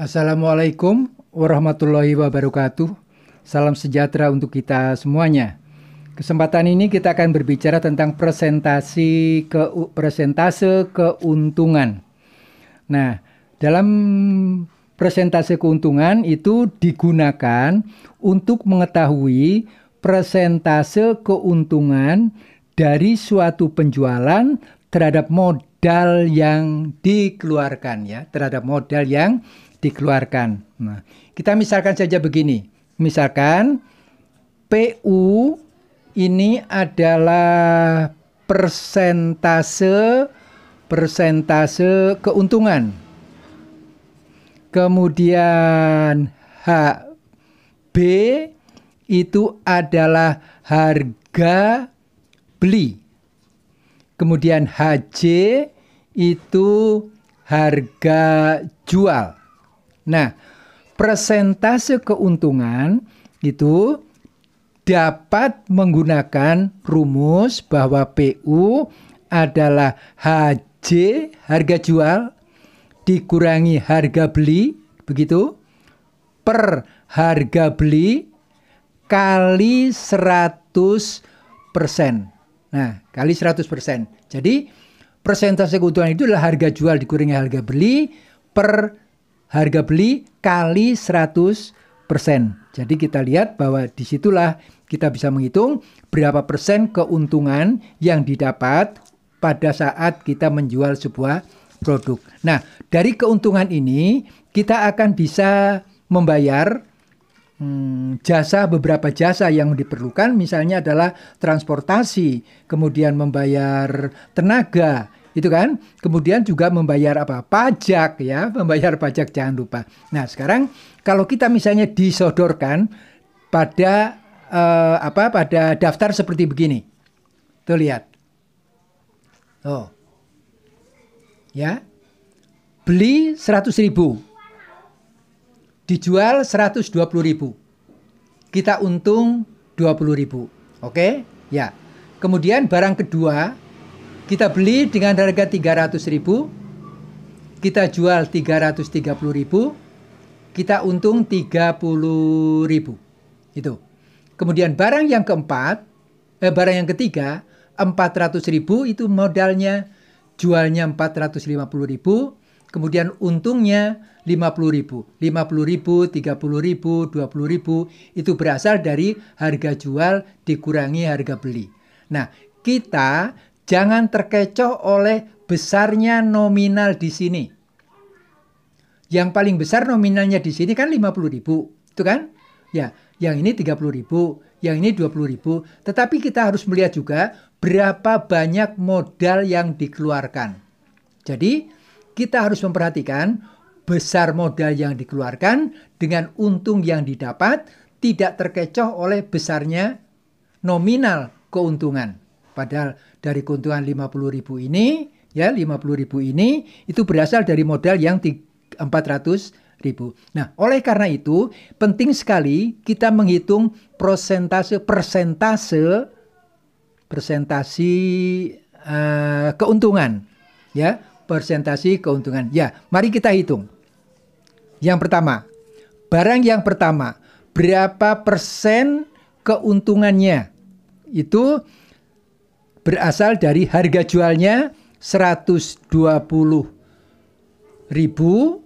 Assalamualaikum warahmatullahi wabarakatuh. Salam sejahtera untuk kita semuanya. Kesempatan ini kita akan berbicara tentang presentasi ke presentase keuntungan. Nah, dalam presentase keuntungan itu digunakan untuk mengetahui presentase keuntungan dari suatu penjualan terhadap modal yang dikeluarkan ya, terhadap modal yang dikeluarkan. Nah, kita misalkan saja begini. Misalkan PU ini adalah persentase persentase keuntungan. Kemudian HB itu adalah harga beli. Kemudian HJ itu harga jual. Nah, persentase keuntungan itu dapat menggunakan rumus bahwa PU adalah HJ harga jual dikurangi harga beli begitu per harga beli kali 100%. Nah, kali 100%. Jadi, persentase keuntungan itu adalah harga jual dikurangi harga beli per harga beli kali 100%. Jadi kita lihat bahwa disitulah kita bisa menghitung berapa persen keuntungan yang didapat pada saat kita menjual sebuah produk. Nah, dari keuntungan ini kita akan bisa membayar hmm, jasa beberapa jasa yang diperlukan misalnya adalah transportasi, kemudian membayar tenaga, itu kan kemudian juga membayar apa pajak ya membayar pajak jangan lupa nah sekarang kalau kita misalnya disodorkan pada eh, apa pada daftar seperti begini tuh lihat oh ya beli seratus ribu dijual puluh ribu kita untung puluh ribu oke ya kemudian barang kedua kita beli dengan harga 300.000, kita jual 330.000, kita untung 30.000. Itu. Kemudian barang yang keempat, eh, barang yang ketiga, 400.000 itu modalnya jualnya 450.000, kemudian untungnya 50.000. 50.000, 30.000, 20.000 itu berasal dari harga jual dikurangi harga beli. Nah, kita Jangan terkecoh oleh besarnya nominal di sini. Yang paling besar nominalnya di sini kan 50 ribu, itu kan? Ya, yang ini 30 ribu, yang ini 20 ribu. Tetapi kita harus melihat juga berapa banyak modal yang dikeluarkan. Jadi, kita harus memperhatikan besar modal yang dikeluarkan dengan untung yang didapat tidak terkecoh oleh besarnya nominal keuntungan. Padahal dari keuntungan 50 ribu ini, ya 50 ribu ini, itu berasal dari modal yang 400 ribu. Nah, oleh karena itu penting sekali kita menghitung persentase persentase persentasi uh, keuntungan, ya persentasi keuntungan. Ya, mari kita hitung. Yang pertama, barang yang pertama berapa persen keuntungannya? Itu berasal dari harga jualnya 120 ribu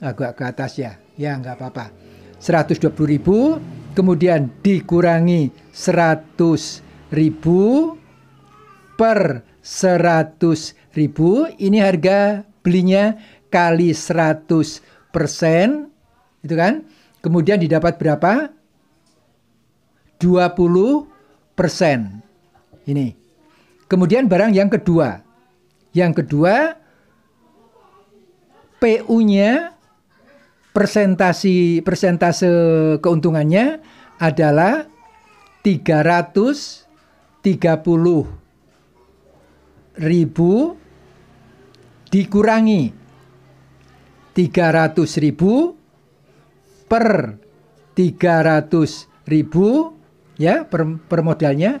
agak ke atas ya ya nggak apa-apa 120 ribu kemudian dikurangi 100 ribu per 100 ribu ini harga belinya kali 100 persen itu kan kemudian didapat berapa 20 persen ini Kemudian barang yang kedua. Yang kedua PU-nya persentasi persentase keuntungannya adalah 330 ribu dikurangi 300 ribu per 300 ribu ya per, per modalnya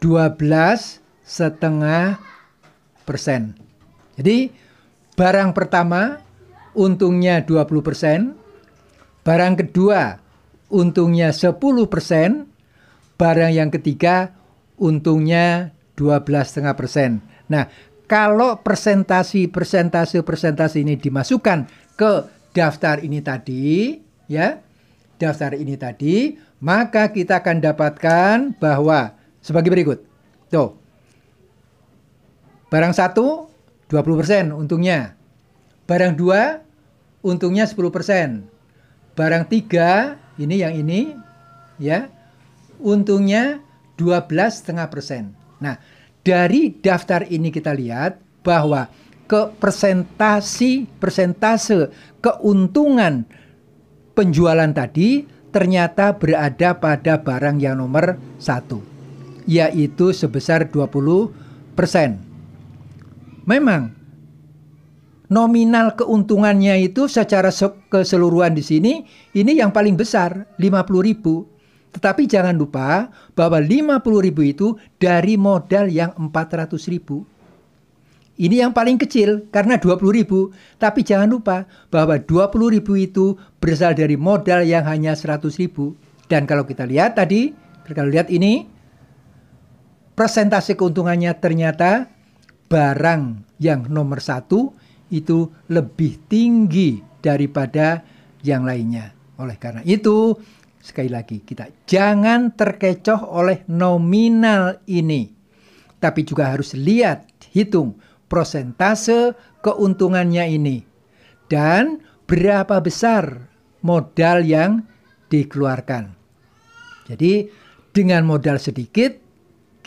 12 setengah persen. Jadi barang pertama untungnya 20 persen, barang kedua untungnya 10 persen, barang yang ketiga untungnya setengah persen. Nah, kalau persentasi persentase persentase ini dimasukkan ke daftar ini tadi, ya, daftar ini tadi, maka kita akan dapatkan bahwa sebagai berikut. Tuh. Barang satu 20% untungnya. Barang dua untungnya 10%. Barang tiga ini yang ini ya. Untungnya 12,5%. Nah, dari daftar ini kita lihat bahwa ke presentasi persentase keuntungan penjualan tadi ternyata berada pada barang yang nomor satu yaitu sebesar 20%. Memang nominal keuntungannya itu secara keseluruhan di sini ini yang paling besar 50.000. Tetapi jangan lupa bahwa 50.000 itu dari modal yang 400.000. Ini yang paling kecil karena 20.000. Tapi jangan lupa bahwa 20.000 itu berasal dari modal yang hanya 100.000. Dan kalau kita lihat tadi, kalau lihat ini Presentasi keuntungannya ternyata barang yang nomor satu itu lebih tinggi daripada yang lainnya. Oleh karena itu, sekali lagi kita jangan terkecoh oleh nominal ini. Tapi juga harus lihat, hitung prosentase keuntungannya ini. Dan berapa besar modal yang dikeluarkan. Jadi dengan modal sedikit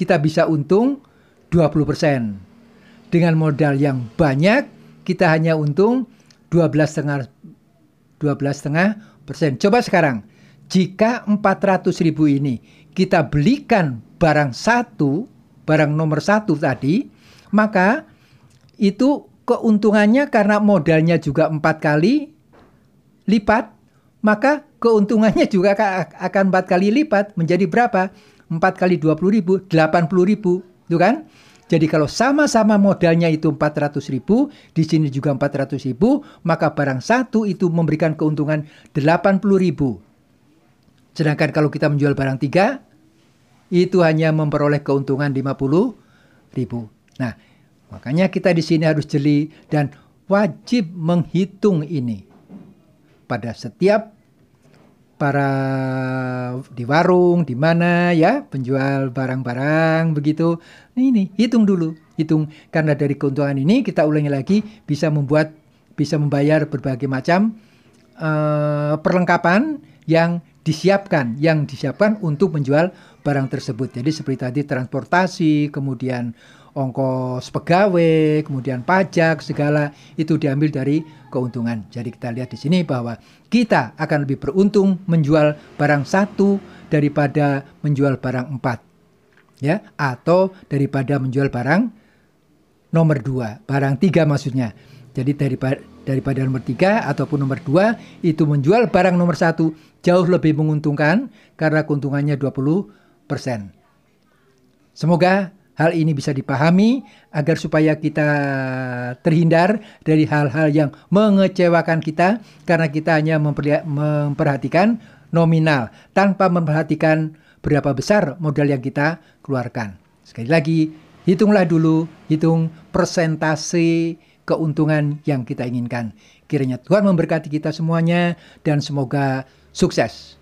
kita bisa untung 20%. Dengan modal yang banyak, kita hanya untung 12,5 12,5 persen. Coba sekarang, jika 400 ribu ini kita belikan barang satu, barang nomor satu tadi, maka itu keuntungannya karena modalnya juga empat kali lipat, maka keuntungannya juga akan empat kali lipat menjadi berapa? 4 kali 20 ribu, 80 ribu. Itu kan? Jadi kalau sama-sama modalnya itu 400 ribu, di sini juga 400 ribu, maka barang satu itu memberikan keuntungan 80 ribu. Sedangkan kalau kita menjual barang tiga, itu hanya memperoleh keuntungan 50 ribu. Nah, makanya kita di sini harus jeli dan wajib menghitung ini pada setiap para di warung, di mana ya, penjual barang-barang begitu. Ini hitung dulu, hitung karena dari keuntungan ini kita ulangi lagi bisa membuat bisa membayar berbagai macam uh, perlengkapan yang disiapkan, yang disiapkan untuk menjual barang tersebut. Jadi seperti tadi transportasi, kemudian ongkos pegawai, kemudian pajak segala itu diambil dari keuntungan. Jadi kita lihat di sini bahwa kita akan lebih beruntung menjual barang satu daripada menjual barang empat, ya, atau daripada menjual barang nomor dua, barang tiga maksudnya. Jadi daripada daripada nomor tiga ataupun nomor dua itu menjual barang nomor satu jauh lebih menguntungkan karena keuntungannya 20%. Semoga Hal ini bisa dipahami agar supaya kita terhindar dari hal-hal yang mengecewakan kita karena kita hanya memperhatikan nominal tanpa memperhatikan berapa besar modal yang kita keluarkan. Sekali lagi, hitunglah dulu, hitung persentase keuntungan yang kita inginkan. Kiranya Tuhan memberkati kita semuanya dan semoga sukses.